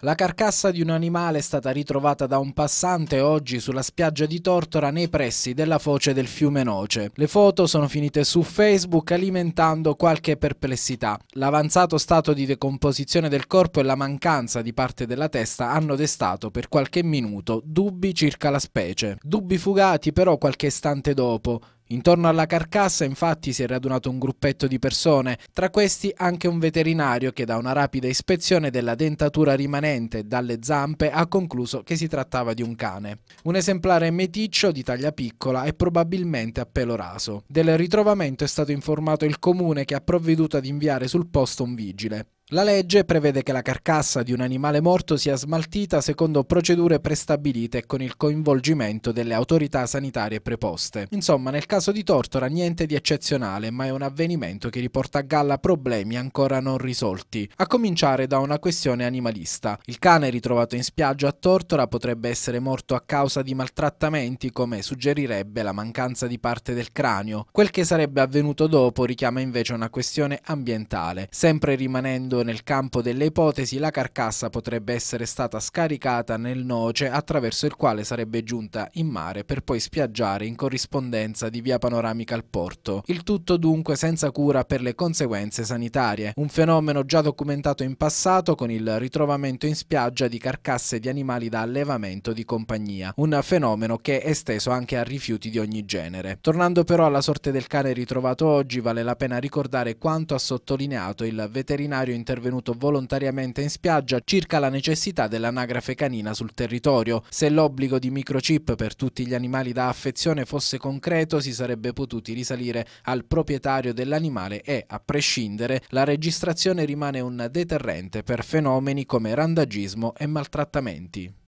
La carcassa di un animale è stata ritrovata da un passante oggi sulla spiaggia di Tortora nei pressi della foce del fiume Noce. Le foto sono finite su Facebook alimentando qualche perplessità. L'avanzato stato di decomposizione del corpo e la mancanza di parte della testa hanno destato per qualche minuto dubbi circa la specie. Dubbi fugati però qualche istante dopo. Intorno alla carcassa infatti si è radunato un gruppetto di persone, tra questi anche un veterinario che da una rapida ispezione della dentatura rimanente dalle zampe ha concluso che si trattava di un cane. Un esemplare meticcio di taglia piccola e probabilmente a pelo raso. Del ritrovamento è stato informato il comune che ha provveduto ad inviare sul posto un vigile. La legge prevede che la carcassa di un animale morto sia smaltita secondo procedure prestabilite e con il coinvolgimento delle autorità sanitarie preposte. Insomma, nel caso di Tortora niente di eccezionale, ma è un avvenimento che riporta a galla problemi ancora non risolti, a cominciare da una questione animalista. Il cane ritrovato in spiaggia a Tortora potrebbe essere morto a causa di maltrattamenti, come suggerirebbe la mancanza di parte del cranio. Quel che sarebbe avvenuto dopo richiama invece una questione ambientale, sempre rimanendo quando, nel campo delle ipotesi, la carcassa potrebbe essere stata scaricata nel noce attraverso il quale sarebbe giunta in mare per poi spiaggiare in corrispondenza di via panoramica al porto. Il tutto dunque senza cura per le conseguenze sanitarie, un fenomeno già documentato in passato con il ritrovamento in spiaggia di carcasse di animali da allevamento di compagnia, un fenomeno che è esteso anche a rifiuti di ogni genere. Tornando però alla sorte del cane ritrovato oggi, vale la pena ricordare quanto ha sottolineato il veterinario internazionale intervenuto volontariamente in spiaggia circa la necessità dell'anagrafe canina sul territorio. Se l'obbligo di microchip per tutti gli animali da affezione fosse concreto si sarebbe potuti risalire al proprietario dell'animale e, a prescindere, la registrazione rimane un deterrente per fenomeni come randagismo e maltrattamenti.